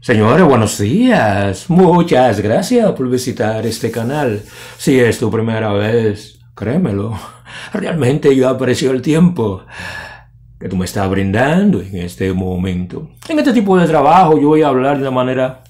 Señores, buenos días. Muchas gracias por visitar este canal. Si es tu primera vez, créemelo. Realmente yo aprecio el tiempo que tú me estás brindando en este momento. En este tipo de trabajo yo voy a hablar de una manera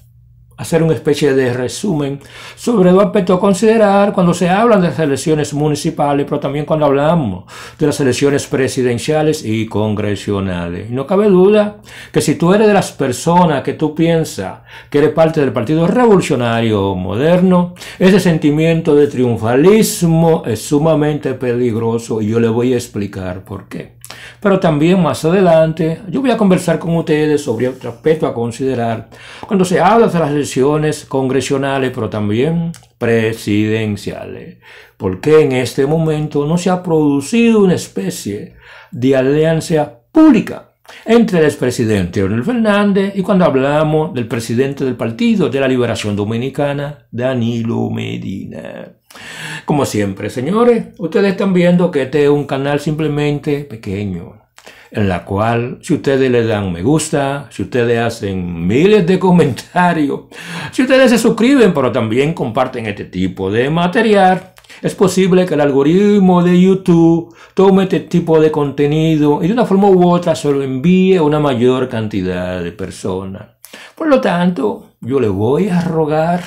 hacer una especie de resumen sobre el aspecto a considerar cuando se hablan de las elecciones municipales, pero también cuando hablamos de las elecciones presidenciales y congresionales. No cabe duda que si tú eres de las personas que tú piensas que eres parte del Partido Revolucionario Moderno, ese sentimiento de triunfalismo es sumamente peligroso y yo le voy a explicar por qué. Pero también más adelante yo voy a conversar con ustedes sobre otro aspecto a considerar cuando se habla de las elecciones congresionales, pero también presidenciales. Porque en este momento no se ha producido una especie de alianza pública entre el expresidente Leonel Fernández y cuando hablamos del presidente del Partido de la Liberación Dominicana, Danilo Medina. Como siempre, señores, ustedes están viendo que este es un canal simplemente pequeño, en la cual si ustedes le dan me gusta, si ustedes hacen miles de comentarios, si ustedes se suscriben, pero también comparten este tipo de material, es posible que el algoritmo de YouTube tome este tipo de contenido y de una forma u otra se lo envíe a una mayor cantidad de personas. Por lo tanto, yo le voy a rogar,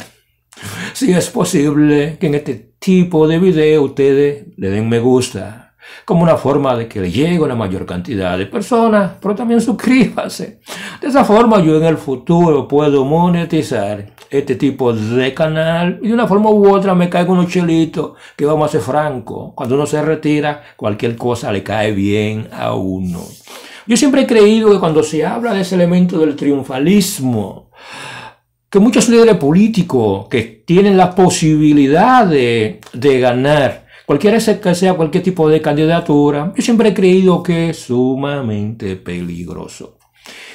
si es posible, que en este tipo de video ustedes le den me gusta, como una forma de que le llegue una mayor cantidad de personas, pero también suscríbase. De esa forma yo en el futuro puedo monetizar este tipo de canal y de una forma u otra me con unos chelitos que vamos a ser franco. Cuando uno se retira, cualquier cosa le cae bien a uno. Yo siempre he creído que cuando se habla de ese elemento del triunfalismo, que muchos líderes políticos que tienen la posibilidad de, ganar, cualquiera sea cualquier tipo de candidatura, yo siempre he creído que es sumamente peligroso.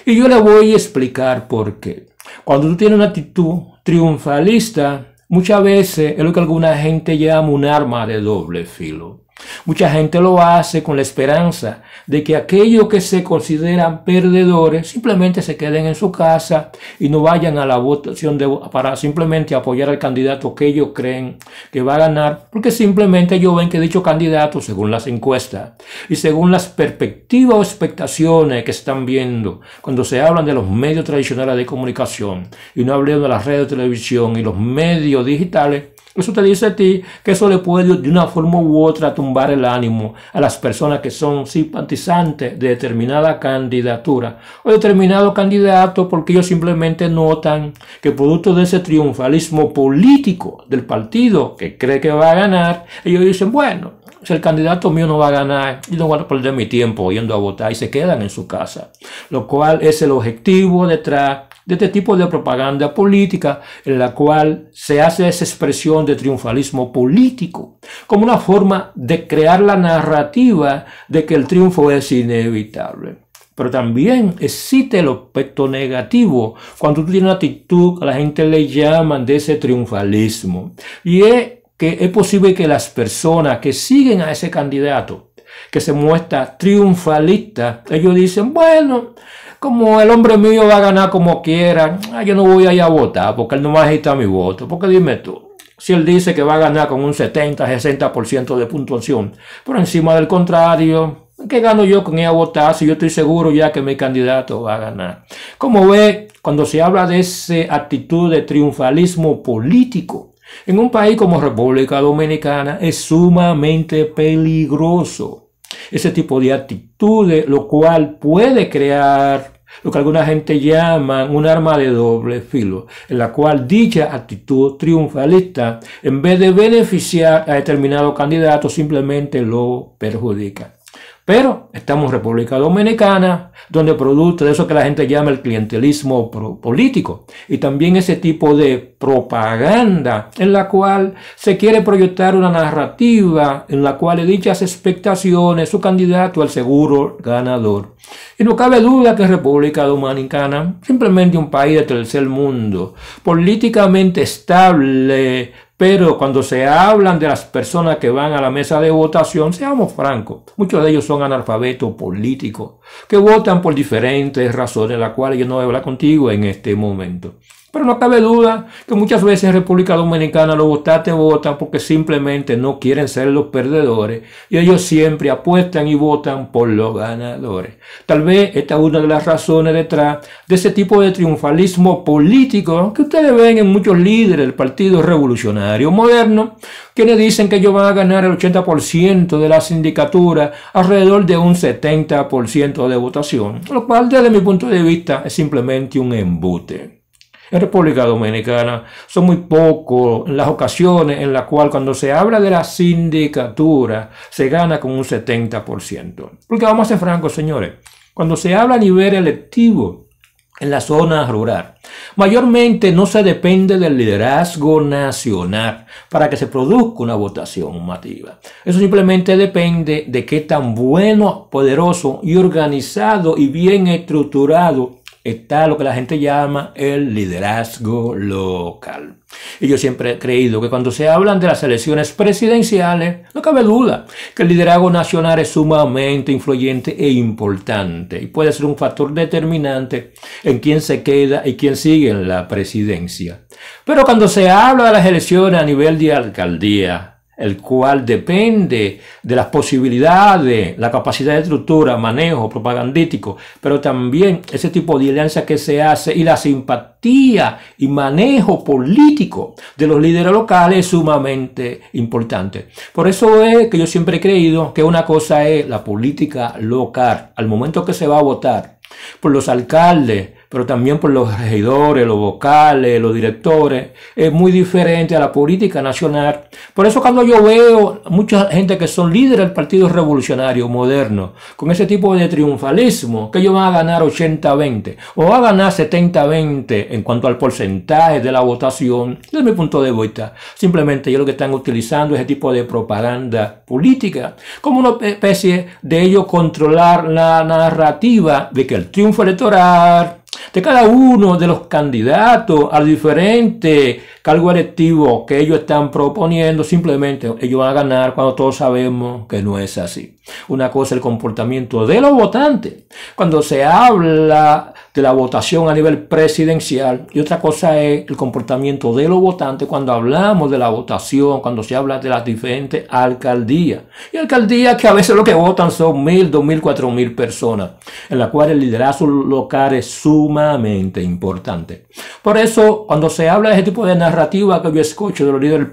Y yo le voy a explicar por qué. Cuando tú tienes una actitud triunfalista, muchas veces es lo que alguna gente llama un arma de doble filo. Mucha gente lo hace con la esperanza de que aquellos que se consideran perdedores simplemente se queden en su casa y no vayan a la votación para simplemente apoyar al candidato que ellos creen que va a ganar, porque simplemente ellos ven que dicho candidato, según las encuestas y según las perspectivas o expectaciones que están viendo cuando se hablan de los medios tradicionales de comunicación y no hablemos de las redes de televisión y los medios digitales, eso te dice a ti que eso le puede de una forma u otra tumbar el ánimo a las personas que son simpatizantes de determinada candidatura o determinado candidato porque ellos simplemente notan que producto de ese triunfalismo político del partido que cree que va a ganar, ellos dicen, bueno, si el candidato mío no va a ganar, yo no voy a perder mi tiempo yendo a votar y se quedan en su casa, lo cual es el objetivo detrás de este tipo de propaganda política en la cual se hace esa expresión de triunfalismo político como una forma de crear la narrativa de que el triunfo es inevitable. Pero también existe el aspecto negativo, cuando tú tienes una actitud que la gente le llaman de ese triunfalismo. Y es que es posible que las personas que siguen a ese candidato, que se muestra triunfalista, ellos dicen, bueno, como el hombre mío va a ganar como quiera, ah, yo no voy a ir a votar porque él no va a agitar mi voto. Porque dime tú, si él dice que va a ganar con un 70, 60% de puntuación, por encima del contrario, ¿qué gano yo con ir a votar si yo estoy seguro ya que mi candidato va a ganar? Como ve, cuando se habla de esa actitud de triunfalismo político, en un país como República Dominicana es sumamente peligroso ese tipo de actitudes, lo cual puede crear lo que alguna gente llama un arma de doble filo, en la cual dicha actitud triunfalista, en vez de beneficiar a determinado candidato, simplemente lo perjudica. Pero estamos en República Dominicana, donde produce de eso que la gente llama el clientelismo político y también ese tipo de propaganda en la cual se quiere proyectar una narrativa en la cual dichas expectaciones su candidato al seguro ganador. Y no cabe duda que República Dominicana, simplemente un país de tercer mundo, políticamente estable, pero cuando se hablan de las personas que van a la mesa de votación, seamos francos, muchos de ellos son analfabetos políticos, que votan por diferentes razones, las cuales yo no voy a hablar contigo en este momento. Pero no cabe duda que muchas veces en República Dominicana los votantes votan porque simplemente no quieren ser los perdedores y ellos siempre apuestan y votan por los ganadores. Tal vez esta es una de las razones detrás de ese tipo de triunfalismo político que ustedes ven en muchos líderes del Partido Revolucionario Moderno, quienes dicen que ellos van a ganar el 80% de la sindicatura, alrededor de un 70% de votación, lo cual desde mi punto de vista es simplemente un embute en República Dominicana. Son muy pocos las ocasiones en las cuales cuando se habla de la sindicatura se gana con un 70%. Porque vamos a ser francos, señores, cuando se habla a nivel electivo en la zona rural, mayormente no se depende del liderazgo nacional para que se produzca una votación masiva. Eso simplemente depende de qué tan bueno, poderoso y organizado y bien estructurado está lo que la gente llama el liderazgo local. Y yo siempre he creído que cuando se hablan de las elecciones presidenciales, no cabe duda que el liderazgo nacional es sumamente influyente e importante y puede ser un factor determinante en quién se queda y quién sigue en la presidencia. Pero cuando se habla de las elecciones a nivel de alcaldía, el cual depende de las posibilidades, la capacidad de estructura, manejo propagandístico, pero también ese tipo de alianza que se hace y la simpatía y manejo político de los líderes locales es sumamente importante. Por eso es que yo siempre he creído que una cosa es la política local, al momento que se va a votar por los alcaldes, pero también por los regidores, los vocales, los directores. Es muy diferente a la política nacional. Por eso cuando yo veo mucha gente que son líderes del Partido Revolucionario Moderno, con ese tipo de triunfalismo, que ellos van a ganar 80-20 o van a ganar 70-20 en cuanto al porcentaje de la votación, desde mi punto de vista, simplemente ellos lo que están utilizando ese tipo de propaganda política como una especie de ellos controlar la narrativa de que el triunfo electoral de cada uno de los candidatos al diferente cargo electivo que ellos están proponiendo, simplemente ellos van a ganar cuando todos sabemos que no es así. Una cosa es el comportamiento de los votantes, cuando se habla de la votación a nivel presidencial, y otra cosa es el comportamiento de los votantes cuando hablamos de la votación, cuando se habla de las diferentes alcaldías. Y alcaldías que a veces lo que votan son mil, dos mil, cuatro mil personas, en la cual el liderazgo local es sumamente importante. Por eso, cuando se habla de ese tipo de narrativa que yo escucho de los líderes del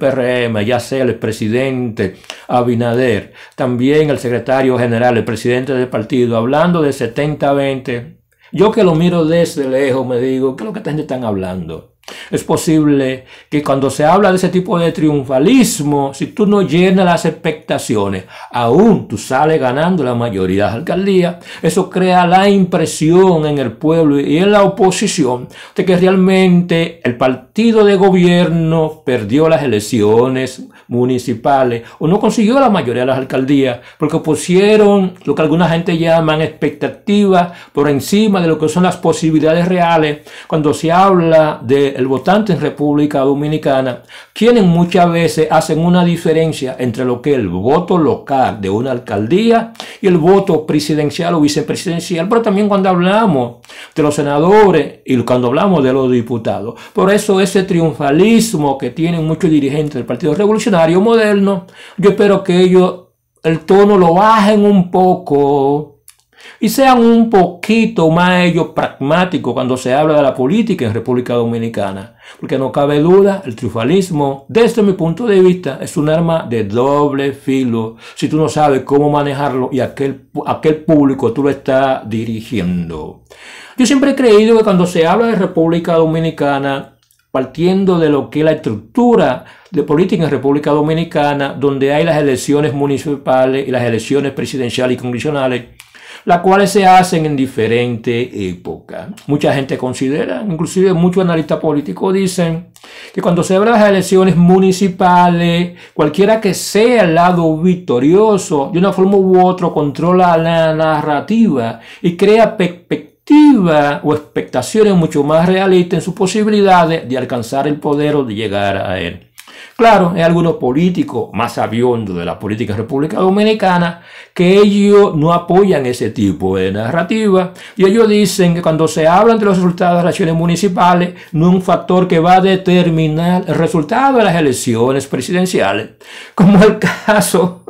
PRM, ya sea el presidente Abinader, también el secretario general, el presidente del partido, hablando de 70-20, yo que lo miro desde lejos me digo, ¿qué es lo que esta gente están hablando? Es posible que cuando se habla de ese tipo de triunfalismo, si tú no llenas las expectaciones, aún tú sales ganando la mayoría de las alcaldías. Eso crea la impresión en el pueblo y en la oposición de que realmente el partido de gobierno perdió las elecciones municipales o no consiguió la mayoría de las alcaldías porque pusieron lo que alguna gente llama expectativas por encima de lo que son las posibilidades reales cuando se habla de el votante en República Dominicana, quienes muchas veces hacen una diferencia entre lo que es el voto local de una alcaldía y el voto presidencial o vicepresidencial, pero también cuando hablamos de los senadores y cuando hablamos de los diputados. Por eso ese triunfalismo que tienen muchos dirigentes del Partido Revolucionario Moderno, yo espero que ellos el tono lo bajen un poco y sean un poquito más ellos pragmáticos cuando se habla de la política en República Dominicana. Porque no cabe duda, el triunfalismo, desde mi punto de vista, es un arma de doble filo si tú no sabes cómo manejarlo y aquel, aquel público tú lo estás dirigiendo. Yo siempre he creído que cuando se habla de República Dominicana, partiendo de lo que es la estructura de política en República Dominicana, donde hay las elecciones municipales y las elecciones presidenciales y congresionales, las cuales se hacen en diferentes épocas. Mucha gente considera, inclusive muchos analistas políticos dicen que cuando se abren las elecciones municipales, cualquiera que sea el lado victorioso, de una forma u otra, controla la narrativa y crea perspectiva o expectaciones mucho más realistas en sus posibilidades de alcanzar el poder o de llegar a él. Claro, hay algunos políticos más sabiondos de la política república dominicana que ellos no apoyan ese tipo de narrativa y ellos dicen que cuando se hablan de los resultados de las elecciones municipales no es un factor que va a determinar el resultado de las elecciones presidenciales, como el caso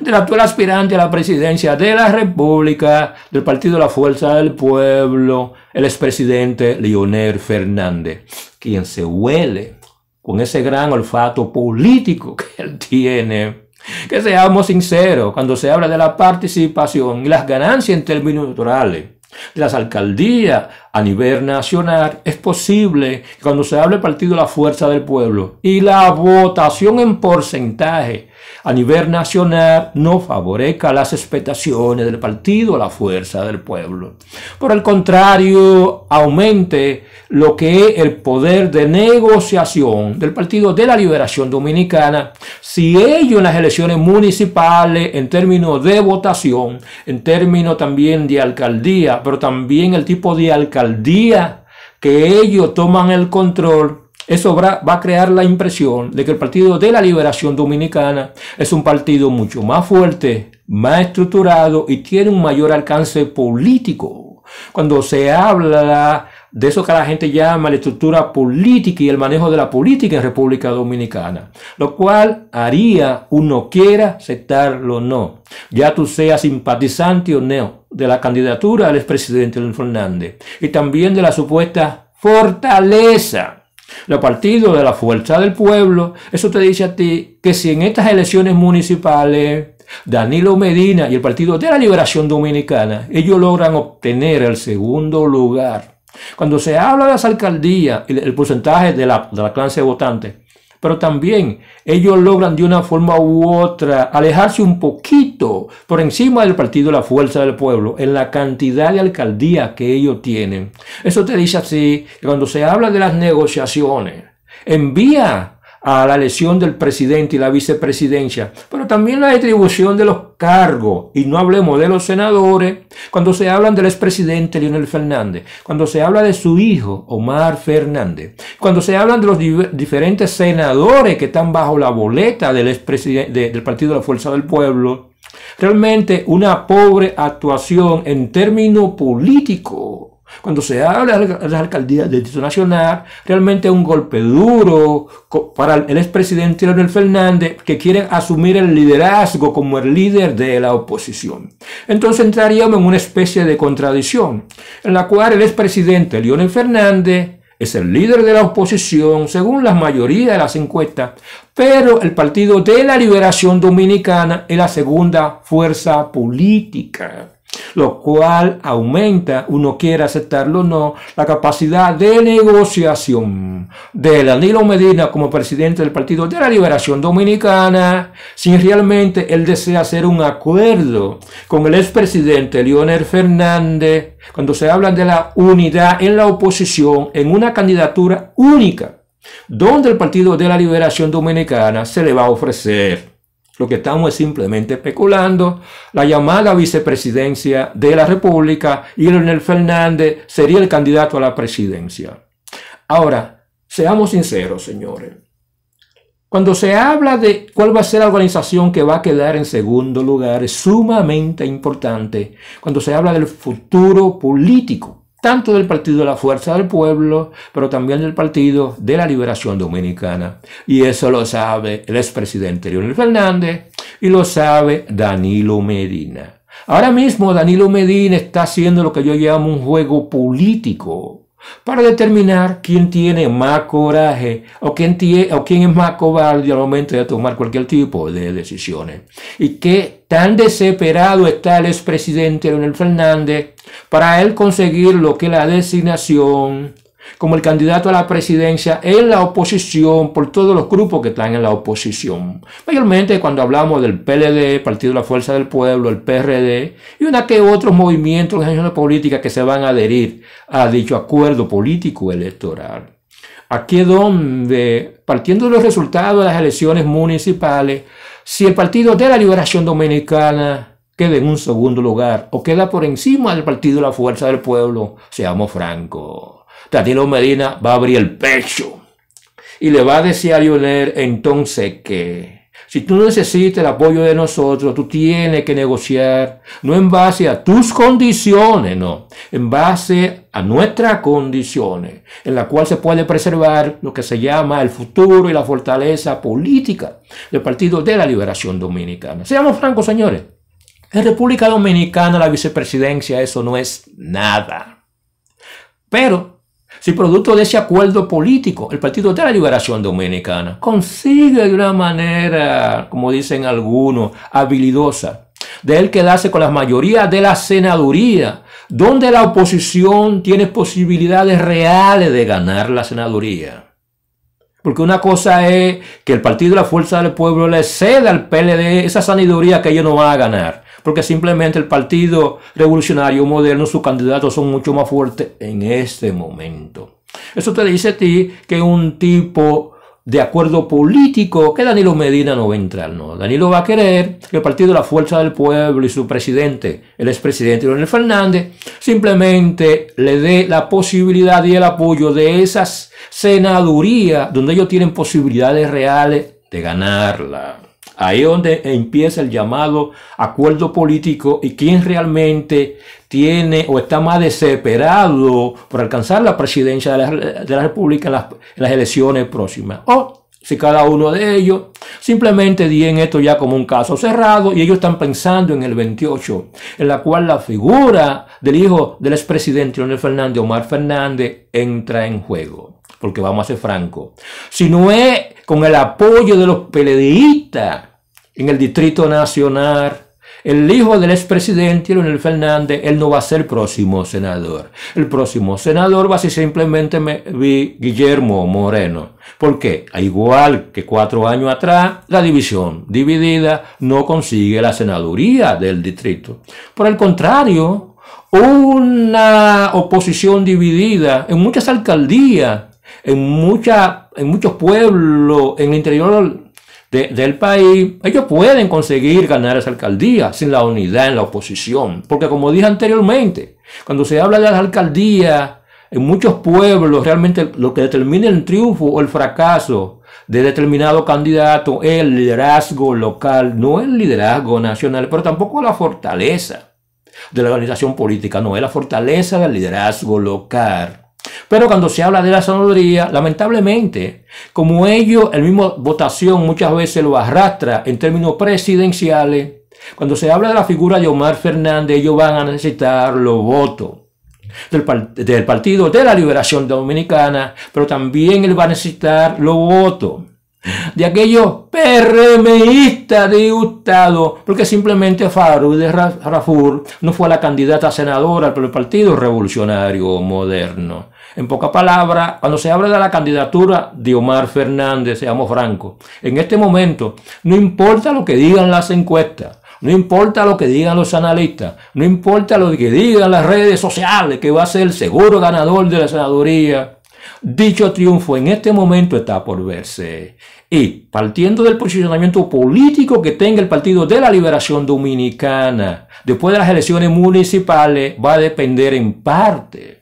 del actual aspirante a la presidencia de la República, del Partido de la Fuerza del Pueblo, el expresidente Leonel Fernández, quien se huele con ese gran olfato político que él tiene. Que seamos sinceros, cuando se habla de la participación y las ganancias en términos electorales de las alcaldías a nivel nacional, es posible que cuando se habla del partido la fuerza del pueblo y la votación en porcentaje a nivel nacional no favorezca las expectaciones del partido a la fuerza del pueblo. Por el contrario, aumente lo que es el poder de negociación del Partido de la Liberación Dominicana. Si ellos en las elecciones municipales, en términos de votación, en términos también de alcaldía, pero también el tipo de alcaldía que ellos toman el control, eso va a crear la impresión de que el Partido de la Liberación Dominicana es un partido mucho más fuerte, más estructurado y tiene un mayor alcance político. Cuando se habla de eso que la gente llama la estructura política y el manejo de la política en República Dominicana, lo cual haría uno quiera aceptarlo o no, ya tú seas simpatizante o no de la candidatura del expresidente Fernández y también de la supuesta fortaleza el partido de la fuerza del pueblo, eso te dice a ti que si en estas elecciones municipales Danilo Medina y el Partido de la Liberación Dominicana, ellos logran obtener el segundo lugar. Cuando se habla de las alcaldías, y el porcentaje de la clase votante, pero también ellos logran de una forma u otra alejarse un poquito por encima del partido de La Fuerza del Pueblo en la cantidad de alcaldía que ellos tienen. Eso te dice así, cuando se habla de las negociaciones, envía a la lesión del presidente y la vicepresidencia, pero también la distribución de los cargos, y no hablemos de los senadores, cuando se hablan del expresidente Leonel Fernández, cuando se habla de su hijo Omar Fernández, cuando se hablan de los diferentes senadores que están bajo la boleta del, del Partido de la Fuerza del Pueblo, realmente una pobre actuación en términos políticos cuando se habla de las alcaldías de Distrito Nacional, realmente es un golpe duro para el expresidente Leonel Fernández, que quiere asumir el liderazgo como el líder de la oposición. Entonces entraríamos en una especie de contradicción, en la cual el expresidente Leonel Fernández es el líder de la oposición, según la mayoría de las encuestas, pero el Partido de la Liberación Dominicana es la segunda fuerza política lo cual aumenta, uno quiere aceptarlo o no, la capacidad de negociación de Danilo Medina como presidente del Partido de la Liberación Dominicana, si realmente él desea hacer un acuerdo con el expresidente Leonel Fernández, cuando se habla de la unidad en la oposición, en una candidatura única, donde el Partido de la Liberación Dominicana se le va a ofrecer lo que estamos es simplemente especulando. La llamada vicepresidencia de la República, y Fernández sería el candidato a la presidencia. Ahora, seamos sinceros, señores. Cuando se habla de cuál va a ser la organización que va a quedar en segundo lugar, es sumamente importante cuando se habla del futuro político tanto del Partido de la Fuerza del Pueblo, pero también del Partido de la Liberación Dominicana. Y eso lo sabe el expresidente Leonel Fernández y lo sabe Danilo Medina. Ahora mismo Danilo Medina está haciendo lo que yo llamo un juego político para determinar quién tiene más coraje o quién, o quién es más cobarde al momento de tomar cualquier tipo de decisiones. Y qué tan desesperado está el expresidente Leonel Fernández para él conseguir lo que la designación como el candidato a la presidencia en la oposición por todos los grupos que están en la oposición. Mayormente cuando hablamos del PLD, Partido de la Fuerza del Pueblo, el PRD y una que otros movimientos, de organizaciones política que se van a adherir a dicho acuerdo político electoral. Aquí es donde, partiendo de los resultados de las elecciones municipales, si el Partido de la Liberación Dominicana queda en un segundo lugar o queda por encima del Partido de la Fuerza del Pueblo, seamos francos. Danilo Medina va a abrir el pecho y le va a decir a Lionel entonces que si tú necesitas el apoyo de nosotros, tú tienes que negociar, no en base a tus condiciones, no, en base a nuestras condiciones, en la cual se puede preservar lo que se llama el futuro y la fortaleza política del Partido de la Liberación Dominicana. Seamos francos, señores. En República Dominicana la vicepresidencia eso no es nada. Pero si producto de ese acuerdo político, el Partido de la Liberación Dominicana consigue de una manera, como dicen algunos, habilidosa, de él quedarse con la mayoría de la senaduría, donde la oposición tiene posibilidades reales de ganar la senaduría. Porque una cosa es que el Partido de la Fuerza del Pueblo le ceda al PLD esa sabiduría que ellos no van a ganar porque simplemente el Partido Revolucionario Moderno, sus candidatos son mucho más fuertes en este momento. Eso te dice a ti que un tipo de acuerdo político que Danilo Medina no va a entrar, no. Danilo va a querer que el Partido de la Fuerza del Pueblo y su presidente, el expresidente Leonel Fernández, simplemente le dé la posibilidad y el apoyo de esas senadurías donde ellos tienen posibilidades reales de ganarla. Ahí es donde empieza el llamado acuerdo político y quién realmente tiene o está más desesperado por alcanzar la presidencia de la, República en las, elecciones próximas. O si cada uno de ellos simplemente dien esto ya como un caso cerrado y ellos están pensando en el 28, en la cual la figura del hijo del expresidente Leonel Fernández, Omar Fernández, entra en juego porque vamos a ser francos, si no es con el apoyo de los PLDistas en el Distrito Nacional, el hijo del expresidente Leonel Fernández, él no va a ser el próximo senador. El próximo senador va a ser simplemente Guillermo Moreno. ...porque qué? Igual que cuatro años atrás, la división dividida no consigue la senaduría del distrito. Por el contrario, una oposición dividida en muchas alcaldías en, en muchos pueblos en el interior del país, ellos pueden conseguir ganar esa alcaldía sin la unidad en la oposición. Porque como dije anteriormente, cuando se habla de las alcaldías, en muchos pueblos realmente lo que determina el triunfo o el fracaso de determinado candidato es el liderazgo local, no el liderazgo nacional, pero tampoco la fortaleza de la organización política, no, es la fortaleza del liderazgo local. Pero cuando se habla de la sanaduría, lamentablemente, como ellos, el mismo votación muchas veces lo arrastra en términos presidenciales, cuando se habla de la figura de Omar Fernández, ellos van a necesitar los votos del, Partido de la Liberación Dominicana, pero también él va a necesitar los votos de aquellos PRMistas Estado, porque simplemente Faru de Rafur no fue la candidata senadora por el Partido Revolucionario Moderno. En pocas palabras, cuando se habla de la candidatura de Omar Fernández, seamos francos, en este momento no importa lo que digan las encuestas, no importa lo que digan los analistas, no importa lo que digan las redes sociales, que va a ser el seguro ganador de la senaduría. Dicho triunfo en este momento está por verse. Y partiendo del posicionamiento político que tenga el Partido de la Liberación Dominicana, después de las elecciones municipales, va a depender en parte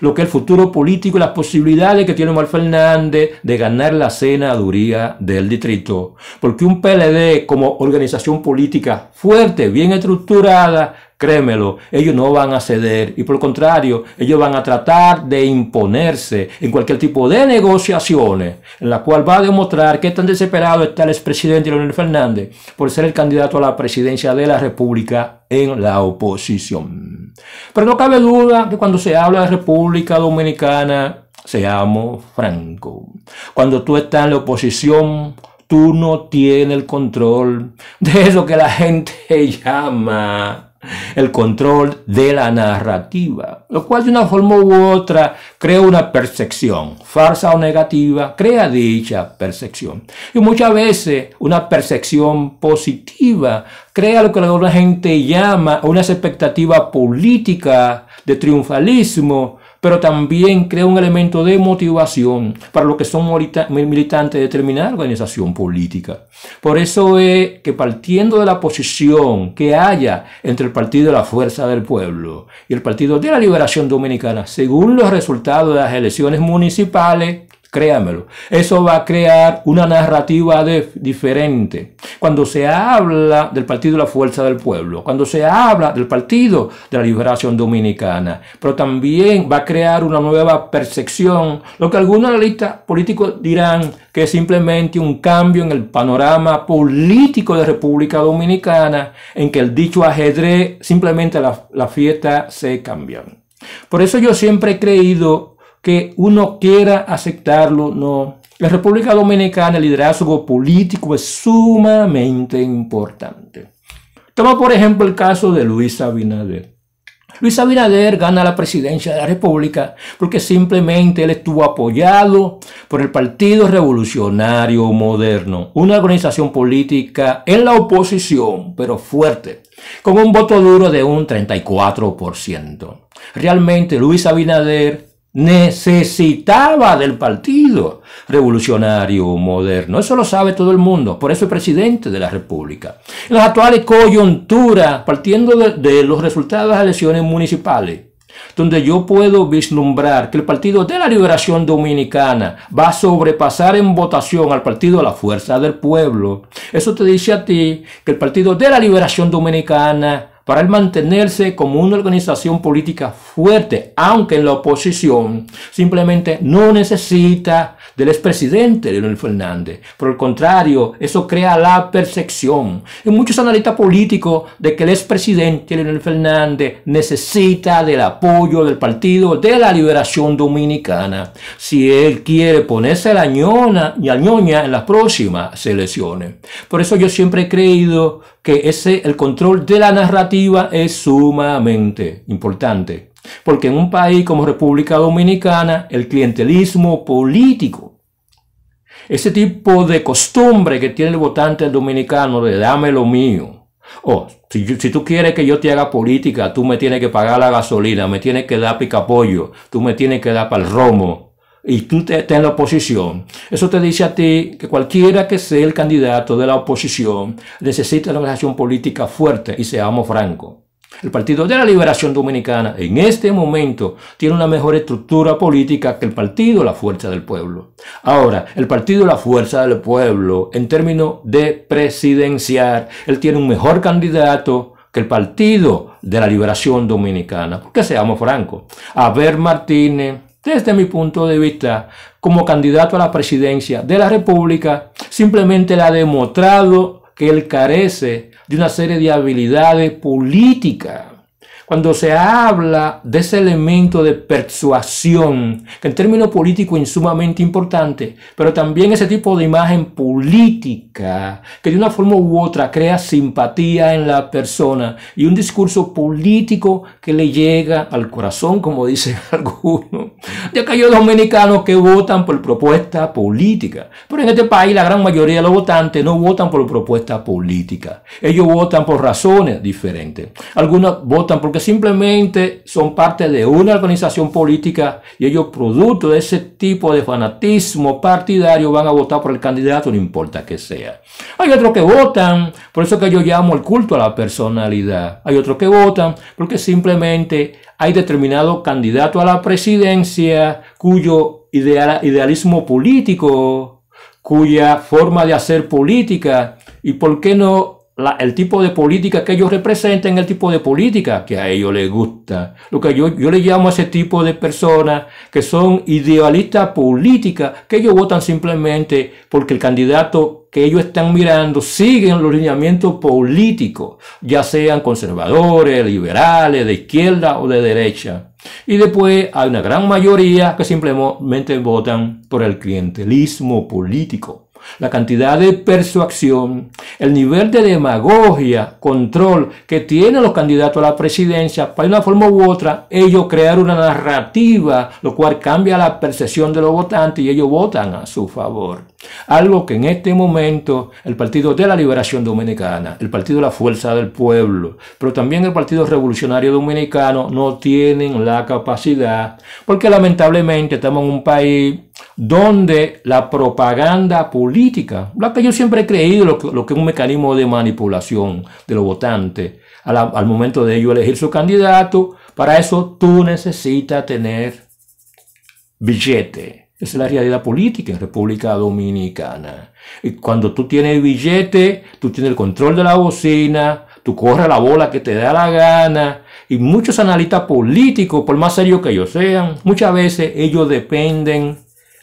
lo que es el futuro político y las posibilidades que tiene Omar Fernández de ganar la senaduría del distrito. Porque un PLD como organización política fuerte, bien estructurada, Créemelo, ellos no van a ceder y por el contrario, ellos van a tratar de imponerse en cualquier tipo de negociaciones en la cual va a demostrar que tan desesperado está el expresidente Leonel Fernández por ser el candidato a la presidencia de la República en la oposición. Pero no cabe duda que cuando se habla de República Dominicana, seamos francos, cuando tú estás en la oposición, tú no tienes el control de eso que la gente llama el control de la narrativa, lo cual de una forma u otra crea una percepción, falsa o negativa, crea dicha percepción. Y muchas veces una percepción positiva crea lo que la gente llama una expectativa política de triunfalismo pero también crea un elemento de motivación para los que son militantes de determinada organización política. Por eso es que partiendo de la posición que haya entre el Partido de la Fuerza del Pueblo y el Partido de la Liberación Dominicana, según los resultados de las elecciones municipales, créamelo. Eso va a crear una narrativa diferente. Cuando se habla del Partido de la Fuerza del Pueblo, cuando se habla del Partido de la Liberación Dominicana, pero también va a crear una nueva percepción, lo que algunos analistas políticos dirán que es simplemente un cambio en el panorama político de República Dominicana, en que el dicho ajedrez, simplemente la, la fiesta se cambian. Por eso yo siempre he creído que uno quiera aceptarlo, no. La República Dominicana, el liderazgo político es sumamente importante. Toma por ejemplo el caso de Luis Abinader. Luis Abinader gana la presidencia de la República porque simplemente él estuvo apoyado por el Partido Revolucionario Moderno, una organización política en la oposición, pero fuerte, con un voto duro de un 34%. Realmente Luis Abinader necesitaba del Partido Revolucionario Moderno. Eso lo sabe todo el mundo, por eso es presidente de la República. En las actuales coyunturas, partiendo de, los resultados de las elecciones municipales, donde yo puedo vislumbrar que el Partido de la Liberación Dominicana va a sobrepasar en votación al Partido de la Fuerza del Pueblo. Eso te dice a ti que el Partido de la Liberación Dominicana para el mantenerse como una organización política fuerte, aunque en la oposición simplemente no necesita del expresidente Leonel Fernández. Por el contrario, eso crea la percepción en muchos analistas políticos de que el expresidente Leonel Fernández necesita del apoyo del Partido de la Liberación Dominicana si él quiere ponerse la ñoña en las próximas elecciones. Por eso yo siempre he creído que ese, el control de la narrativa es sumamente importante. Porque en un país como República Dominicana, el clientelismo político, ese tipo de costumbre que tiene el votante dominicano de dame lo mío, o si, tú quieres que yo te haga política, tú me tienes que pagar la gasolina, me tienes que dar picapollo, tú me tienes que dar para el romo, y tú estás en la oposición. Eso te dice a ti que cualquiera que sea el candidato de la oposición necesita una organización política fuerte y seamos francos. El Partido de la Liberación Dominicana en este momento tiene una mejor estructura política que el Partido La Fuerza del Pueblo. Ahora, el Partido La Fuerza del Pueblo, en términos de presidenciar, él tiene un mejor candidato que el Partido de la Liberación Dominicana. Porque seamos francos, ver Martínez desde mi punto de vista, como candidato a la presidencia de la República, simplemente le ha demostrado que él carece de una serie de habilidades políticas cuando se habla de ese elemento de persuasión, que en término político es sumamente importante, pero también ese tipo de imagen política, que de una forma u otra crea simpatía en la persona y un discurso político que le llega al corazón, como dicen algunos. Ya que hay dominicanos que votan por propuesta política, pero en este país la gran mayoría de los votantes no votan por propuesta política. Ellos votan por razones diferentes. Algunos votan por simplemente son parte de una organización política y ellos, producto de ese tipo de fanatismo partidario, van a votar por el candidato, no importa que sea. Hay otros que votan, por eso que yo llamo el culto a la personalidad. Hay otros que votan porque simplemente hay determinado candidato a la presidencia cuyo ideal, idealismo político, cuya forma de hacer política y, ¿por qué no?, la, el tipo de política que ellos representan, el tipo de política que a ellos les gusta. Lo que yo, yo le llamo a ese tipo de personas que son idealistas políticas, que ellos votan simplemente porque el candidato que ellos están mirando sigue los lineamientos políticos, ya sean conservadores, liberales, de izquierda o de derecha. Y después hay una gran mayoría que simplemente votan por el clientelismo político la cantidad de persuasión, el nivel de demagogia, control que tienen los candidatos a la presidencia, para de una forma u otra, ellos crear una narrativa, lo cual cambia la percepción de los votantes y ellos votan a su favor. Algo que en este momento el Partido de la Liberación Dominicana, el Partido de la Fuerza del Pueblo, pero también el Partido Revolucionario Dominicano no tienen la capacidad, porque lamentablemente estamos en un país donde la propaganda política, la que yo siempre he creído, lo que, es un mecanismo de manipulación de los votantes, al, al momento de ellos elegir su candidato, para eso tú necesitas tener billete es la realidad política en República Dominicana. Y cuando tú tienes el billete, tú tienes el control de la bocina, tú corres la bola que te da la gana. Y muchos analistas políticos, por más serios que ellos sean, muchas veces ellos dependen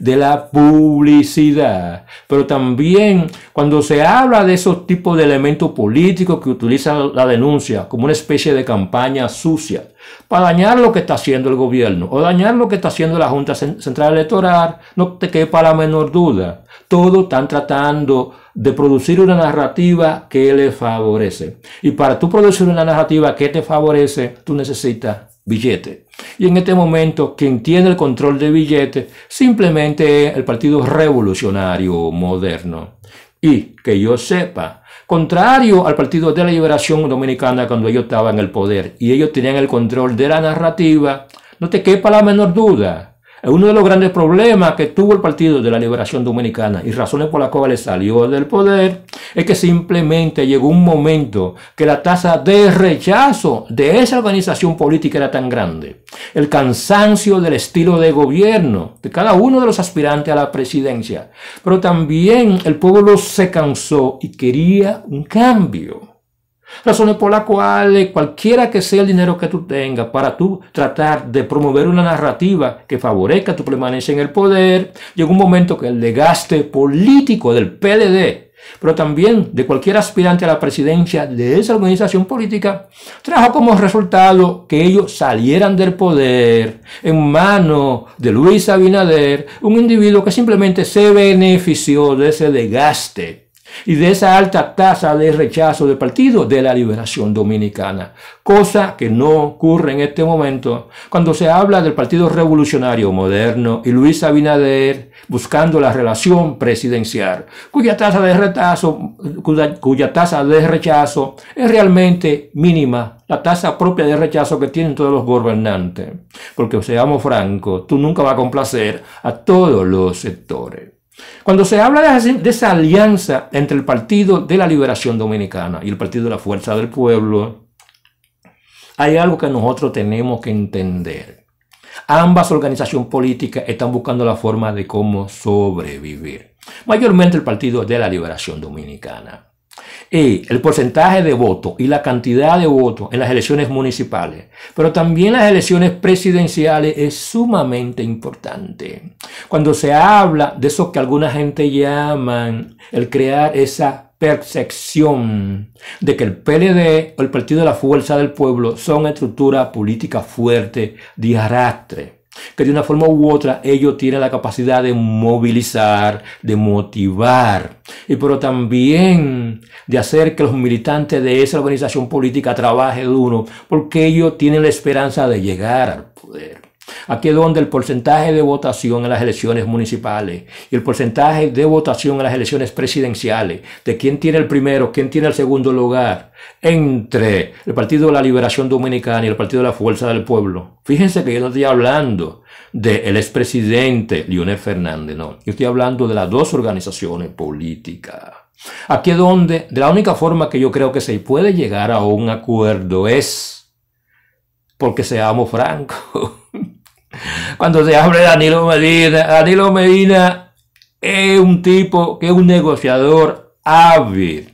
de la publicidad. Pero también cuando se habla de esos tipos de elementos políticos que utilizan la denuncia como una especie de campaña sucia para dañar lo que está haciendo el gobierno o dañar lo que está haciendo la Junta Central Electoral, no te quepa la menor duda. Todos están tratando de producir una narrativa que les favorece. Y para tú producir una narrativa que te favorece, tú necesitas billetes. Y en este momento, quien tiene el control de billetes simplemente es el Partido Revolucionario Moderno. Y que yo sepa, contrario al Partido de la Liberación Dominicana cuando ellos estaban en el poder y ellos tenían el control de la narrativa, no te quepa la menor duda uno de los grandes problemas que tuvo el Partido de la Liberación Dominicana y razones por las cuales salió del poder es que simplemente llegó un momento que la tasa de rechazo de esa organización política era tan grande. El cansancio del estilo de gobierno de cada uno de los aspirantes a la presidencia. Pero también el pueblo se cansó y quería un cambio. Razones por la cual cualquiera que sea el dinero que tú tengas para tú tratar de promover una narrativa que favorezca tu permanencia en el poder, llegó un momento que el desgaste político del PLD, pero también de cualquier aspirante a la presidencia de esa organización política, trajo como resultado que ellos salieran del poder en mano de Luis Abinader, un individuo que simplemente se benefició de ese desgaste y de esa alta tasa de rechazo del Partido de la Liberación Dominicana, cosa que no ocurre en este momento cuando se habla del Partido Revolucionario Moderno y Luis Abinader buscando la relación presidencial, cuya tasa de rechazo, cuya, tasa de rechazo es realmente mínima la tasa propia de rechazo que tienen todos los gobernantes. Porque seamos francos, tú nunca vas a complacer a todos los sectores. Cuando se habla de, esa alianza entre el Partido de la Liberación Dominicana y el Partido de la Fuerza del Pueblo, hay algo que nosotros tenemos que entender. Ambas organizaciones políticas están buscando la forma de cómo sobrevivir. Mayormente el Partido de la Liberación Dominicana y el porcentaje de votos y la cantidad de votos en las elecciones municipales, pero también las elecciones presidenciales es sumamente importante. Cuando se habla de eso que alguna gente llama el crear esa percepción de que el PLD o el Partido de la Fuerza del Pueblo son estructura política fuerte de que de una forma u otra ellos tienen la capacidad de movilizar, de motivar, y pero también de hacer que los militantes de esa organización política trabajen duro, porque ellos tienen la esperanza de llegar al poder. Aquí es donde el porcentaje de votación en las elecciones municipales y el porcentaje de votación en las elecciones presidenciales, de quién tiene el primero, quién tiene el segundo lugar, entre el Partido de la Liberación Dominicana y el Partido de la Fuerza del Pueblo. Fíjense que yo no estoy hablando del expresidente Leonel Fernández, no. Yo estoy hablando de las dos organizaciones políticas. Aquí es donde, de la única forma que yo creo que se puede llegar a un acuerdo es porque seamos francos. Cuando se habla de Danilo Medina, Danilo Medina es un tipo que es un negociador hábil.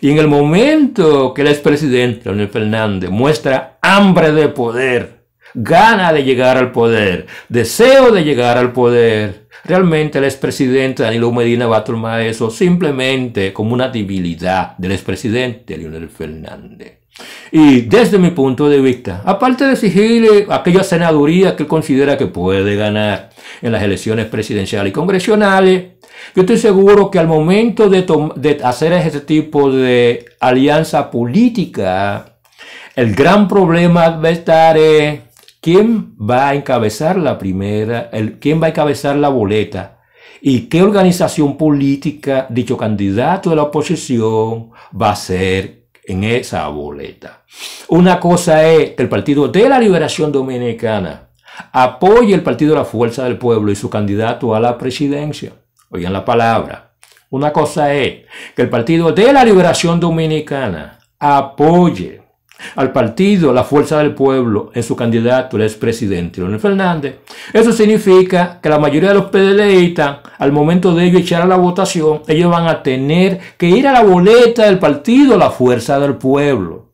Y en el momento que el expresidente Leonel Fernández muestra hambre de poder, gana de llegar al poder, deseo de llegar al poder, realmente el expresidente Danilo Medina va a tomar eso simplemente como una debilidad del expresidente Leonel Fernández. Y desde mi punto de vista, aparte de exigirle aquella senaduría que considera que puede ganar en las elecciones presidenciales y congresionales, yo estoy seguro que al momento de, de hacer ese tipo de alianza política, el gran problema va a estar es quién va a encabezar la primera, el, quién va a encabezar la boleta y qué organización política dicho candidato de la oposición va a ser en esa boleta. Una cosa es que el Partido de la Liberación Dominicana apoye el Partido de la Fuerza del Pueblo y su candidato a la presidencia. Oigan la palabra. Una cosa es que el Partido de la Liberación Dominicana apoye al partido La Fuerza del Pueblo en su candidato, el expresidente Leonel Fernández. Eso significa que la mayoría de los PDListas, al momento de ellos echar a la votación, ellos van a tener que ir a la boleta del partido La Fuerza del Pueblo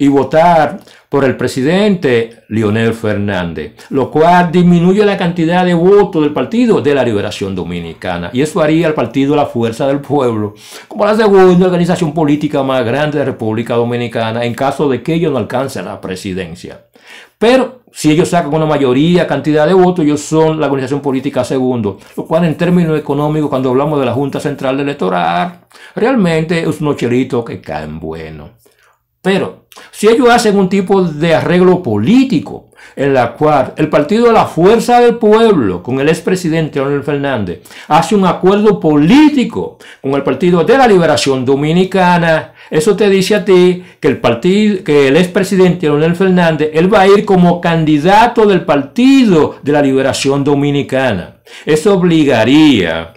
y votar por el presidente Leonel Fernández, lo cual disminuye la cantidad de votos del Partido de la Liberación Dominicana. Y eso haría al Partido la Fuerza del Pueblo, como la segunda organización política más grande de la República Dominicana, en caso de que ellos no alcancen la presidencia. Pero si ellos sacan una mayoría cantidad de votos, ellos son la organización política segundo, lo cual en términos económicos, cuando hablamos de la Junta Central Electoral, realmente es un ochelito que caen bueno. Pero si ellos hacen un tipo de arreglo político en la cual el Partido de la Fuerza del Pueblo con el expresidente Leonel Fernández hace un acuerdo político con el Partido de la Liberación Dominicana, eso te dice a ti que el partido, que el expresidente Leonel Fernández, él va a ir como candidato del Partido de la Liberación Dominicana. Eso obligaría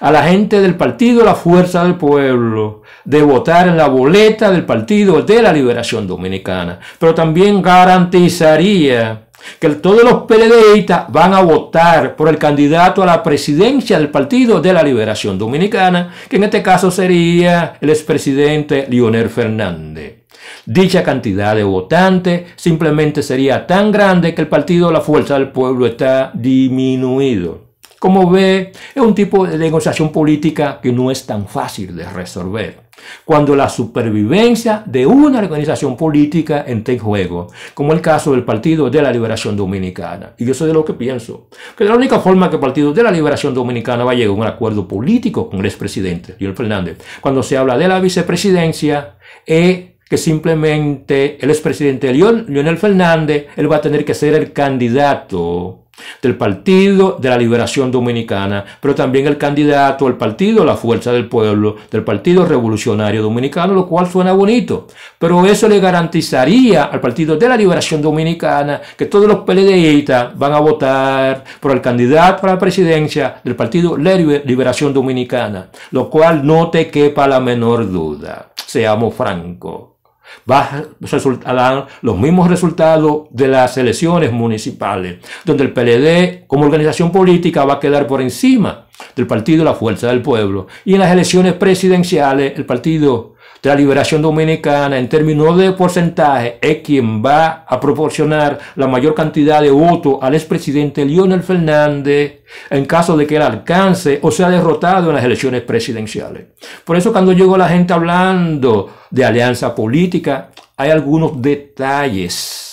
a la gente del partido La Fuerza del Pueblo de votar en la boleta del Partido de la Liberación Dominicana, pero también garantizaría que todos los PLDistas van a votar por el candidato a la presidencia del Partido de la Liberación Dominicana, que en este caso sería el expresidente Leonel Fernández. Dicha cantidad de votantes simplemente sería tan grande que el Partido de la Fuerza del Pueblo está disminuido. Como ve, es un tipo de negociación política que no es tan fácil de resolver. Cuando la supervivencia de una organización política entra en juego, como el caso del Partido de la Liberación Dominicana. Y yo soy de lo que pienso, que la única forma que el Partido de la Liberación Dominicana va a llegar a un acuerdo político con el expresidente, Leonel Fernández, cuando se habla de la vicepresidencia, es que simplemente el expresidente Lionel Fernández, él va a tener que ser el candidato del Partido de la Liberación Dominicana, pero también el candidato al partido La Fuerza del Pueblo, del Partido Revolucionario Dominicano, lo cual suena bonito, pero eso le garantizaría al Partido de la Liberación Dominicana que todos los PLDistas van a votar por el candidato para la presidencia del Partido Liberación Dominicana, lo cual no te quepa la menor duda, seamos francos va a resultar los mismos resultados de las elecciones municipales, donde el PLD como organización política va a quedar por encima del Partido la Fuerza del Pueblo. Y en las elecciones presidenciales, el Partido la liberación dominicana en términos de porcentaje es quien va a proporcionar la mayor cantidad de votos al expresidente Lionel Fernández en caso de que él alcance o sea derrotado en las elecciones presidenciales. Por eso cuando llegó la gente hablando de alianza política, hay algunos detalles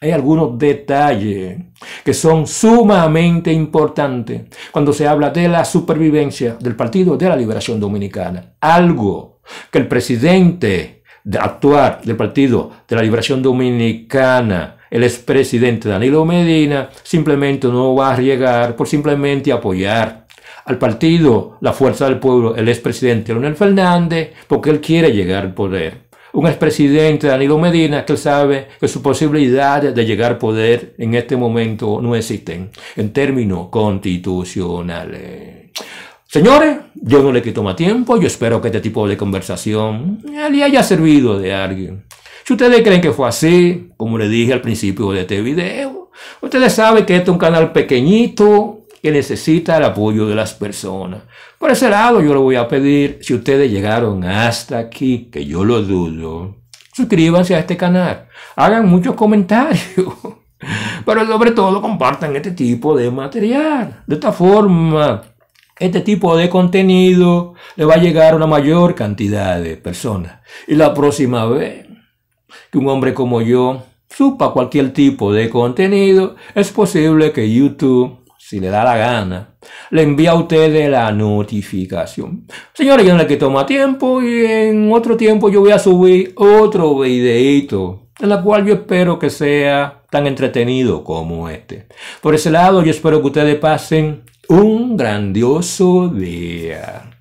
hay algunos detalles que son sumamente importantes cuando se habla de la supervivencia del Partido de la Liberación Dominicana. Algo que el presidente de actuar del Partido de la Liberación Dominicana, el expresidente Danilo Medina, simplemente no va a llegar por simplemente apoyar al partido La Fuerza del Pueblo, el expresidente Leonel Fernández, porque él quiere llegar al poder. Un expresidente Danilo Medina que sabe que sus posibilidades de llegar al poder en este momento no existen en términos constitucionales. Señores, yo no le quito más tiempo, yo espero que este tipo de conversación eh, le haya servido de alguien. Si ustedes creen que fue así, como le dije al principio de este video, ustedes saben que este es un canal pequeñito que necesita el apoyo de las personas. Por ese lado, yo le voy a pedir, si ustedes llegaron hasta aquí, que yo lo dudo, suscríbanse a este canal, hagan muchos comentarios. Pero sobre todo compartan este tipo de material. De esta forma este tipo de contenido le va a llegar a una mayor cantidad de personas. Y la próxima vez que un hombre como yo supa cualquier tipo de contenido, es posible que YouTube, si le da la gana, le envíe a ustedes la notificación. Señores, yo no le quito más tiempo y en otro tiempo yo voy a subir otro videito, en la cual yo espero que sea tan entretenido como este. Por ese lado, yo espero que ustedes pasen un grandioso día.